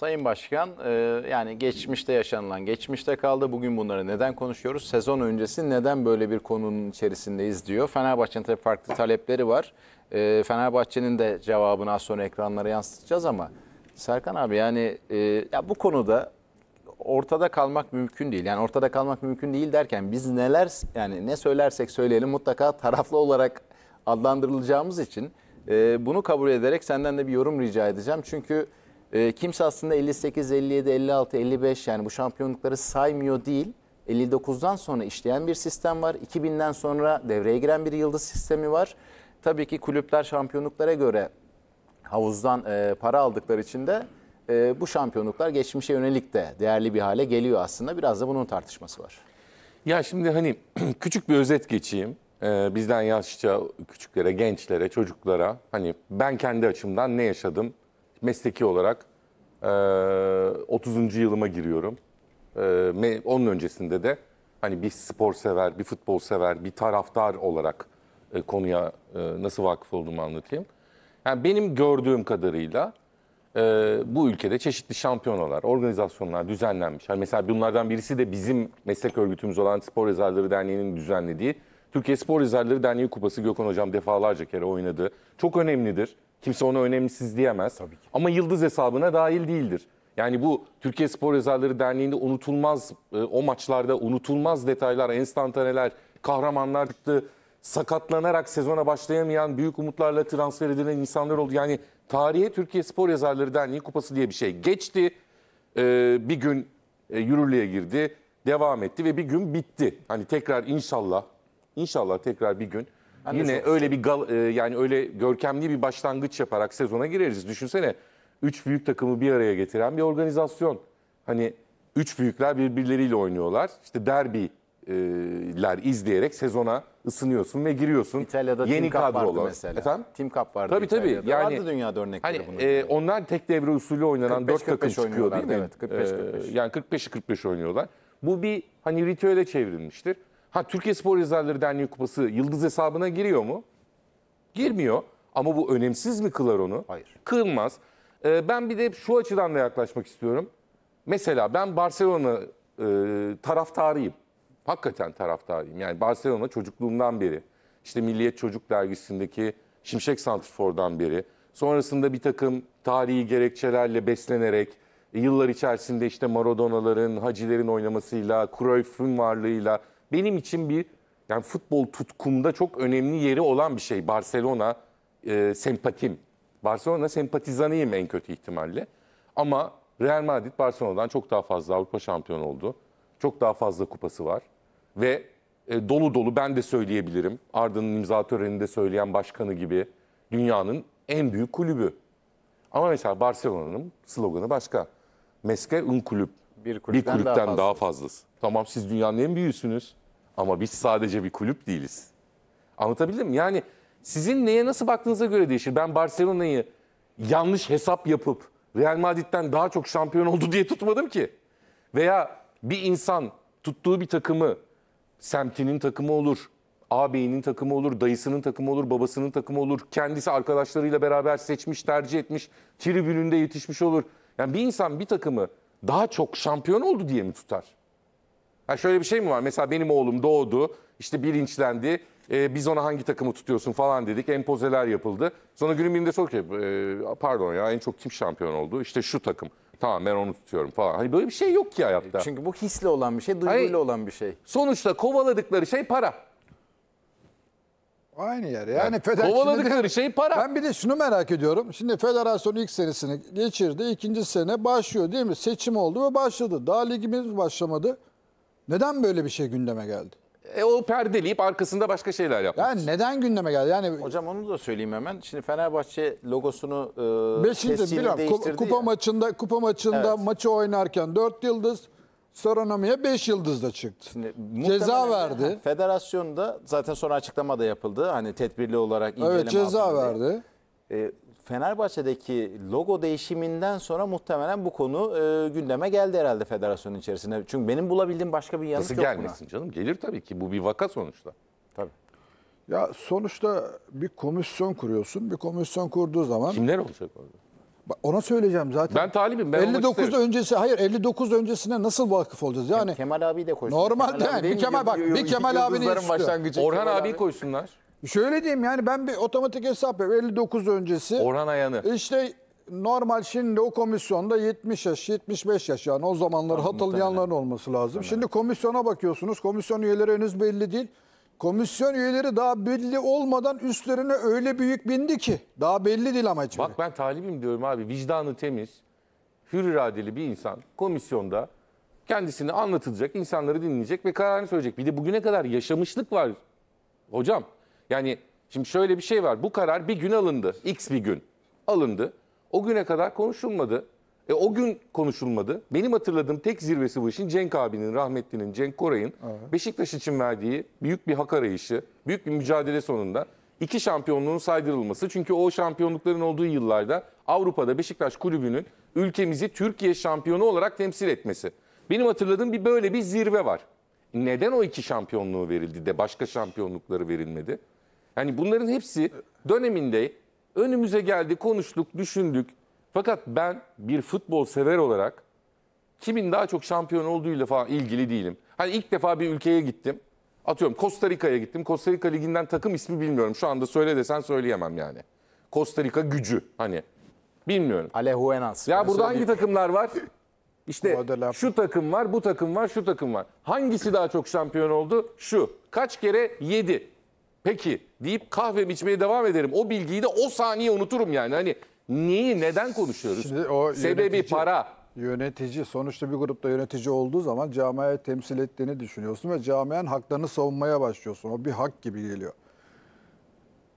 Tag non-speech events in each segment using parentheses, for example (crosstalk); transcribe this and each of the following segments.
Sayın Başkan e, yani geçmişte yaşanılan geçmişte kaldı. Bugün bunları neden konuşuyoruz? Sezon öncesi neden böyle bir konunun içerisindeyiz diyor. Fenerbahçe'nin tabii farklı talepleri var. E, Fenerbahçe'nin de cevabını az sonra ekranlara yansıtacağız ama Serkan abi yani e, ya bu konuda ortada kalmak mümkün değil. Yani ortada kalmak mümkün değil derken biz neler yani ne söylersek söyleyelim mutlaka taraflı olarak adlandırılacağımız için bunu kabul ederek senden de bir yorum rica edeceğim. Çünkü e, kimse aslında 58, 57, 56, 55 yani bu şampiyonlukları saymıyor değil. 59'dan sonra işleyen bir sistem var. 2000'den sonra devreye giren bir yıldız sistemi var. Tabii ki kulüpler şampiyonluklara göre havuzdan e, para aldıkları için de e, bu şampiyonluklar geçmişe yönelik de değerli bir hale geliyor aslında. Biraz da bunun tartışması var. Ya şimdi hani (clears throat) küçük bir özet geçeyim. Ee, bizden yaşça küçüklere, gençlere, çocuklara hani ben kendi açımdan ne yaşadım, mesleki olarak e, 30. yılıma giriyorum. E, onun öncesinde de hani bir spor sever, bir futbol sever, bir taraftar olarak e, konuya e, nasıl vakıf olduğumu anlatayım. Yani benim gördüğüm kadarıyla e, bu ülkede çeşitli şampiyonalar, organizasyonlar düzenlenmiş. Yani mesela bunlardan birisi de bizim meslek örgütümüz olan Spor Yazarları Derneği'nin düzenlediği Türkiye Spor Yazarları Derneği Kupası Gökhan Hocam defalarca kere oynadı. Çok önemlidir. Kimse onu önemsiz diyemez. Tabii ki. Ama yıldız hesabına dahil değildir. Yani bu Türkiye Spor Yazarları Derneği'nde unutulmaz e, o maçlarda unutulmaz detaylar, enstantaneler, kahramanlar çıktı. Sakatlanarak sezona başlayamayan, büyük umutlarla transfer edilen insanlar oldu. Yani tarihe Türkiye Spor Yazarları Derneği Kupası diye bir şey geçti. E, bir gün e, yürürlüğe girdi, devam etti ve bir gün bitti. Hani tekrar inşallah, inşallah tekrar bir gün ben Yine öyle bir gal, e, yani öyle görkemli bir başlangıç yaparak sezona gireriz. Düşünsene üç büyük takımı bir araya getiren bir organizasyon. Hani üç büyükler birbirleriyle oynuyorlar. İşte derbiler izleyerek sezona ısınıyorsun ve giriyorsun. İtalya'da Yeni Team Cup vardı kadrolar. mesela. Efendim? Team Cup vardı Tabii, tabii. İtalya'da. Yani- vardı dünyada örnekleri Hani bunun. e, onlar tek devre usulü oynanan dört takım çıkıyor oynuyorlar, değil mi? evet, 45-45. Ee, yani 45'i 45 oynuyorlar. Bu bir hani ritüele çevrilmiştir. Ha Türkiye Spor Yazarları Derneği Kupası yıldız hesabına giriyor mu? Girmiyor. Ama bu önemsiz mi kılar onu? Hayır. Kılmaz. Ee, ben bir de şu açıdan da yaklaşmak istiyorum. Mesela ben Barcelona e, taraftarıyım. Hakikaten taraftarıyım. Yani Barcelona çocukluğumdan beri. İşte Milliyet Çocuk Dergisi'ndeki Şimşek Santrfor'dan beri. Sonrasında bir takım tarihi gerekçelerle beslenerek yıllar içerisinde işte Maradona'ların, Haciler'in oynamasıyla, Cruyff'un varlığıyla benim için bir yani futbol tutkumda çok önemli yeri olan bir şey. Barcelona e, sempatim. Barcelona sempatizanıyım en kötü ihtimalle. Ama Real Madrid Barcelona'dan çok daha fazla Avrupa şampiyonu oldu. Çok daha fazla kupası var. Ve e, dolu dolu ben de söyleyebilirim. Arda'nın imza töreninde söyleyen başkanı gibi dünyanın en büyük kulübü. Ama mesela Barcelona'nın sloganı başka. Meske un kulüp bir kulüpten, bir kulüpten daha, fazlası. daha fazlası. Tamam siz dünyanın en büyüsünüz, ama biz sadece bir kulüp değiliz. Anlatabildim mi? Yani sizin neye nasıl baktığınıza göre değişir. Ben Barcelona'yı yanlış hesap yapıp Real Madrid'den daha çok şampiyon oldu diye tutmadım ki. Veya bir insan tuttuğu bir takımı semtinin takımı olur, ağabeyinin takımı olur, dayısının takımı olur, babasının takımı olur. Kendisi arkadaşlarıyla beraber seçmiş, tercih etmiş, tribününde yetişmiş olur. Yani bir insan bir takımı daha çok şampiyon oldu diye mi tutar? Ha şöyle bir şey mi var? Mesela benim oğlum doğdu, işte bilinçlendi. E, biz ona hangi takımı tutuyorsun falan dedik. Empozeler yapıldı. Sonra günün birinde sor ki e, pardon ya en çok kim şampiyon oldu? İşte şu takım. Tamam ben onu tutuyorum falan. Hani böyle bir şey yok ki hayatta. Çünkü bu hisle olan bir şey, duyguyla Hayır. olan bir şey. Sonuçta kovaladıkları şey para. Aynı yer. Yani evet. feder, Kovaladıkları de, şey para. Ben bir de şunu merak ediyorum. Şimdi federasyon ilk senesini geçirdi. ikinci sene başlıyor değil mi? Seçim oldu ve başladı. Daha ligimiz başlamadı. Neden böyle bir şey gündeme geldi? E, o perdeleyip arkasında başka şeyler yapmış. Yani neden gündeme geldi? Yani Hocam onu da söyleyeyim hemen. Şimdi Fenerbahçe logosunu e, Beşinci, tescilini Kupa, kupa maçında kupa maçında evet. maçı oynarken dört yıldız Soranomi'ye 5 yıldızda çıktı. Şimdi, ceza verdi. Federasyonda zaten sonra açıklama da yapıldı. Hani tedbirli olarak inceleme Evet ceza verdi. E, Fenerbahçe'deki logo değişiminden sonra muhtemelen bu konu e, gündeme geldi herhalde federasyonun içerisinde. Çünkü benim bulabildiğim başka bir yanıt Nasıl yok gelmesin buna. canım? Gelir tabii ki. Bu bir vaka sonuçta. Tabii. Ya sonuçta bir komisyon kuruyorsun. Bir komisyon kurduğu zaman... Kimler olacak orada? Ona söyleyeceğim zaten. Ben talibim. Ben 59 öncesi hayır 59 öncesine nasıl vakıf olacağız? Yani Kemal abi de koysun. Normal. Kemal yani, bir Kemal bak bir Kemal abinin başlangıcı. Orhan abi. koysunlar. Şöyle diyeyim yani ben bir otomatik hesap yapıyorum. 59 öncesi. Orhan Ayan'ı. İşte normal şimdi o komisyonda 70 yaş, 75 yaş yani o zamanlar hatırlayanların olması lazım. Şimdi komisyona bakıyorsunuz. Komisyon üyeleri henüz belli değil komisyon üyeleri daha belli olmadan üstlerine öyle büyük bindi ki. Daha belli değil ama hiçbiri. Bak ben talibim diyorum abi. Vicdanı temiz, hür iradeli bir insan komisyonda kendisini anlatılacak, insanları dinleyecek ve kararını söyleyecek. Bir de bugüne kadar yaşamışlık var hocam. Yani şimdi şöyle bir şey var. Bu karar bir gün alındı. X bir gün alındı. O güne kadar konuşulmadı. E, o gün konuşulmadı. Benim hatırladığım tek zirvesi bu işin Cenk abinin, rahmetlinin, Cenk Koray'ın evet. Beşiktaş için verdiği büyük bir hak arayışı, büyük bir mücadele sonunda iki şampiyonluğun saydırılması. Çünkü o şampiyonlukların olduğu yıllarda Avrupa'da Beşiktaş kulübünün ülkemizi Türkiye şampiyonu olarak temsil etmesi. Benim hatırladığım bir böyle bir zirve var. Neden o iki şampiyonluğu verildi de başka şampiyonlukları verilmedi? Yani bunların hepsi döneminde önümüze geldi, konuştuk, düşündük. Fakat ben bir futbol sever olarak kimin daha çok şampiyon olduğuyla falan ilgili değilim. Hani ilk defa bir ülkeye gittim. Atıyorum Costa Rica'ya gittim. Costa Rica liginden takım ismi bilmiyorum. Şu anda söyle desen söyleyemem yani. Costa Rica gücü hani. Bilmiyorum. Alehuenas. Ya burada hangi takımlar var? İşte şu takım var, bu takım var, şu takım var. Hangisi daha çok şampiyon oldu? Şu. Kaç kere? Yedi. Peki deyip kahvemi içmeye devam ederim. O bilgiyi de o saniye unuturum yani. Hani Niye, neden konuşuyoruz? Şimdi o Sebebi yönetici, para. Yönetici, sonuçta bir grupta yönetici olduğu zaman camiye temsil ettiğini düşünüyorsun ve camianın haklarını savunmaya başlıyorsun. O bir hak gibi geliyor.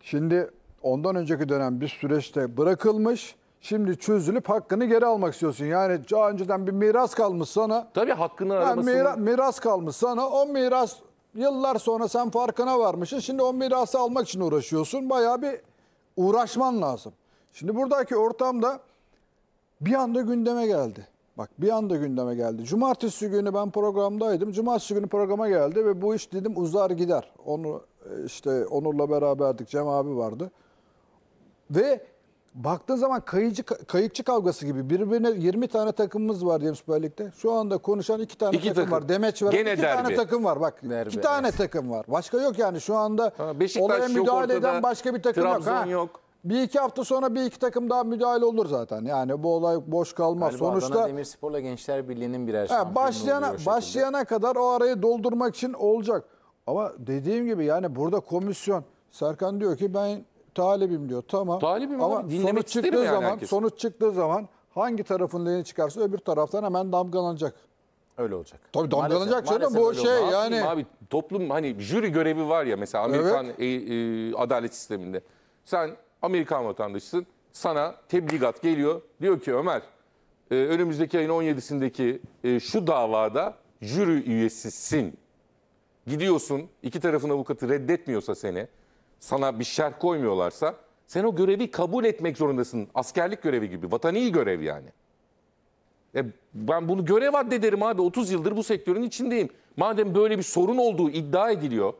Şimdi ondan önceki dönem bir süreçte bırakılmış. Şimdi çözülüp hakkını geri almak istiyorsun. Yani daha önceden bir miras kalmış sana. Tabii hakkını yani Mira, miras kalmış sana. O miras yıllar sonra sen farkına varmışsın. Şimdi o mirası almak için uğraşıyorsun. Bayağı bir uğraşman lazım. Şimdi buradaki ortamda bir anda gündeme geldi. Bak bir anda gündeme geldi. Cumartesi günü ben programdaydım. Cumartesi günü programa geldi ve bu iş dedim uzar gider. Onu e, işte Onur'la beraberdik. Cem abi vardı. Ve baktığın zaman kayıcı, kayıkçı kavgası gibi birbirine 20 tane takımımız var diye Süper Lig'de. Şu anda konuşan iki tane iki takım, takım var. Demeç veren Gene iki tane takım var. Bak derbi, tane takım var. Başka yok yani şu anda ha, olaya müdahale ortada, eden başka bir takım Trabzon yok. Ha. yok. Bir iki hafta sonra bir iki takım daha müdahale olur zaten. Yani bu olay boş kalmaz. Galiba Sonuçta Adana Demirspor'la Gençler Birliği'nin birer şampiyonu başlayana oluyor başlayana kadar o arayı doldurmak için olacak. Ama dediğim gibi yani burada komisyon Serkan diyor ki ben talibim diyor. Tamam. Talibim ama dinlemek sonuç çıktığı yani zaman herkes. sonuş çıktığı zaman hangi tarafın lehine çıkarsa öbür taraftan hemen damgalanacak. Öyle olacak. Tabii damgalanacak canım bu öyle oldu. şey yani. Abi toplum hani jüri görevi var ya mesela Amerikan e- e, adalet sisteminde. Sen Amerikan vatandaşısın. Sana tebligat geliyor. Diyor ki Ömer e, önümüzdeki ayın 17'sindeki e, şu davada jüri üyesisin. Gidiyorsun iki tarafın avukatı reddetmiyorsa seni sana bir şerh koymuyorlarsa sen o görevi kabul etmek zorundasın. Askerlik görevi gibi vatani görev yani. E ben bunu görev addederim abi 30 yıldır bu sektörün içindeyim. Madem böyle bir sorun olduğu iddia ediliyor.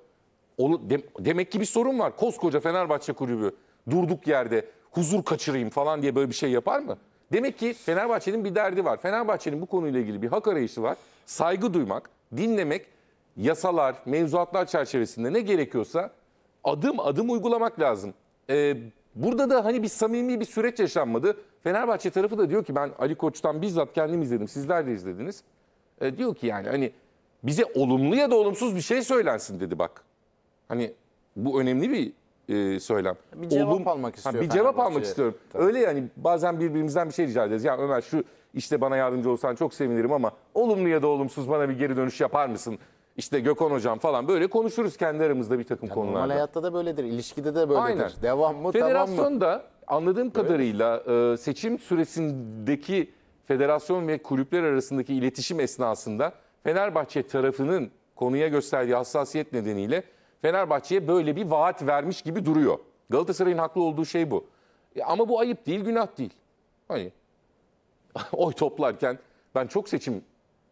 Demek ki bir sorun var. Koskoca Fenerbahçe kulübü durduk yerde huzur kaçırayım falan diye böyle bir şey yapar mı? Demek ki Fenerbahçe'nin bir derdi var. Fenerbahçe'nin bu konuyla ilgili bir hak arayışı var. Saygı duymak, dinlemek, yasalar, mevzuatlar çerçevesinde ne gerekiyorsa adım adım uygulamak lazım. Ee, burada da hani bir samimi bir süreç yaşanmadı. Fenerbahçe tarafı da diyor ki ben Ali Koç'tan bizzat kendim izledim, sizler de izlediniz. Ee, diyor ki yani hani bize olumlu ya da olumsuz bir şey söylensin dedi bak. Hani bu önemli bir e, söylem. Bir cevap Oğlum, almak istiyorum. bir cevap almak istiyorum. Tabii. Öyle yani bazen birbirimizden bir şey rica ederiz. Ya Ömer şu işte bana yardımcı olsan çok sevinirim ama olumlu ya da olumsuz bana bir geri dönüş yapar mısın? İşte Gökhan hocam falan böyle konuşuruz kendi aramızda bir takım yani konularda. Normal hayatta da böyledir, İlişkide de böyledir. Aynen. Devam mı, tamam mı? Federasyonda anladığım kadarıyla e, seçim süresindeki federasyon ve kulüpler arasındaki iletişim esnasında Fenerbahçe tarafının konuya gösterdiği hassasiyet nedeniyle Fenerbahçe'ye böyle bir vaat vermiş gibi duruyor. Galatasaray'ın haklı olduğu şey bu. E ama bu ayıp değil, günah değil. Hani (laughs) oy toplarken ben çok seçim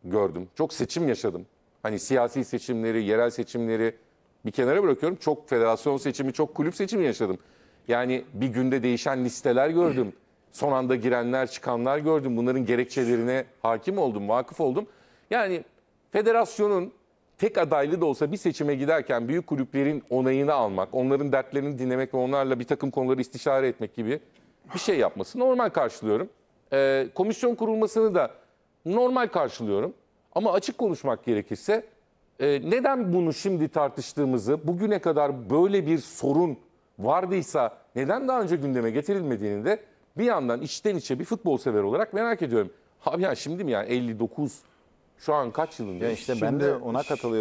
gördüm, çok seçim yaşadım. Hani siyasi seçimleri, yerel seçimleri bir kenara bırakıyorum. Çok federasyon seçimi, çok kulüp seçimi yaşadım. Yani bir günde değişen listeler gördüm. Son anda girenler, çıkanlar gördüm. Bunların gerekçelerine hakim oldum, vakıf oldum. Yani federasyonun tek adaylı da olsa bir seçime giderken büyük kulüplerin onayını almak, onların dertlerini dinlemek ve onlarla bir takım konuları istişare etmek gibi bir şey yapması normal karşılıyorum. Ee, komisyon kurulmasını da normal karşılıyorum. Ama açık konuşmak gerekirse e, neden bunu şimdi tartıştığımızı, bugüne kadar böyle bir sorun vardıysa neden daha önce gündeme getirilmediğini de bir yandan içten içe bir futbol sever olarak merak ediyorum. Abi ya şimdi mi yani 59 şu an kaç yılındayız? Ya işte ben de ona katılıyorum.